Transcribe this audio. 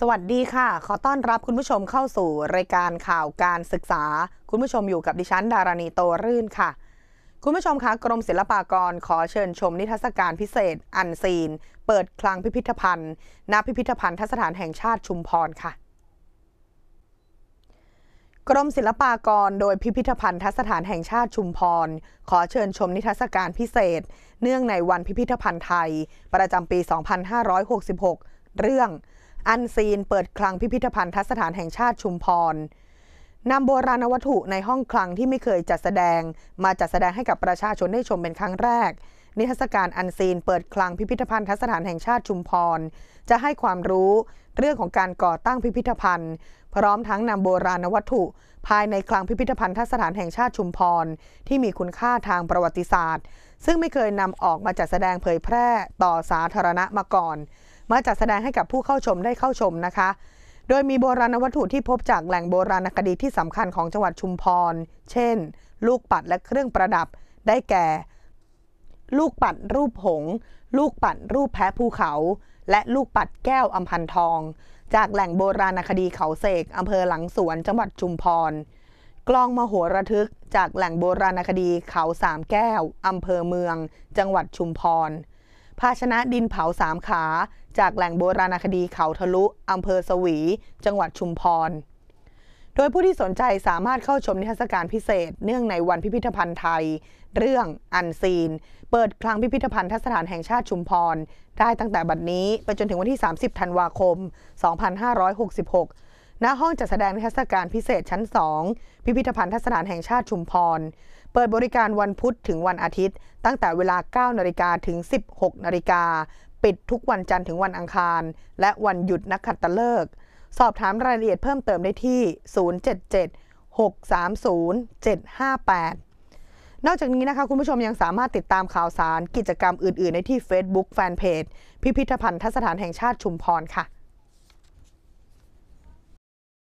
สวัสดีค่ะ ขอต้อนรับคุณผู้ชมเข้าสู่รายการข่าวการศึกษา คุณผู้ชมอยู่กับดิฉันดารณีโตรื่นค่ะ คุณผู้ชมคะกรมศิลปากร ขอเชิญชมนิทรรศการพิเศษ อันซีน เปิดคลังพิพิธภัณฑ์ ณพิพิธภัณฑ์ทสถานแห่งชาติชุมพรค่ะ กรมศิลปากรโดยพิพิธภัณฑ์ทสถานแห่งชาติชุมพรขอเชิญชมนิทรรศการพิเศษ เนื่องในวันพิพิธภัณฑ์ไทย ประจำปี 2566 เรื่องอันซีนเปิดคลังพิพิธภัณฑ์ทัสถานแห่งชาติชุมพรนำโบราณวัตถุในห้องคลังที่ไม่เคยจัดแสดง มาจัดแสดงให้กับประชาชนได้ชมเป็นครั้งแรกนิทรรศการอันซีนเปิดคลังพิพิธภัณฑ์ทัสถานแห่งชาติชุมพรจะให้ความรู้เรื่องของการก่อตั้งพิพิธภัณฑ์ พร้อมทั้งนำโบราณวัตถุ ภายในคลังพิพิธภัณฑ์ทัสถานแห่งชาติชุมพรที่มีคุณค่าทางประวัติศาสตร์ ซึ่งไม่เคยนำออกมาจัดแสดงเผยแพร่ต่อสาธารณะมาก่อนมาจัดแสดงให้กับผู้เข้าชมได้เข้าชมนะคะ โดยมีโบราณวัตถุที่พบจากแหล่งโบราณคดีที่สำคัญของจังหวัดชุมพร เช่น ลูกปัดและเครื่องประดับ ได้แก่ ลูกปัดรูปหงลูกปัดรูปแพะภูเขา และลูกปัดแก้วอัมพันทอง จากแหล่งโบราณคดีเขาเสกอาเภอหลังสวนจังหวัดชุมพรกลองมโหระทึก จากแหล่งโบราณคดีเขาสามแก้วอาเภอเมือง จังหวัดชุมพรภาชนะดินเผาสามขา จากแหล่งโบราณคดีเขาทะลุ อำเภอสวี จังหวัดชุมพร โดยผู้ที่สนใจสามารถเข้าชมนิทรรศการพิเศษเนื่องในวันพิพิธภัณฑ์ไทย เรื่องอันซีน เปิดคลังพิพิธภัณฑ์ทัศนานแห่งชาติชุมพร ได้ตั้งแต่บัดนี้ไปจนถึงวันที่ 30ธันวาคม 2566ณห้องจัดแสดงนิทรรศการพิเศษชั้น 2 พิพิธภัณฑ์ศนานแห่งชาติชุมพร เปิดบริการวันพุธถึงวันอาทิตย์ ตั้งแต่เวลา 9นาฬิกาถึง 16นาฬิกาปิดทุกวันจันทร์ถึงวันอังคาร และวันหยุดนักขัตฤกษ์สอบถามรายละเอียดเพิ่มเติมได้ที่ 077-630-758 นอกจากนี้นะคะคุณผู้ชมยังสามารถติดตามข่าวสารกิจกรรมอื่นๆได้ที่ Facebook Fanpage พิพิธภัณฑ์ศนานแห่งชาติชุมพรค่ะ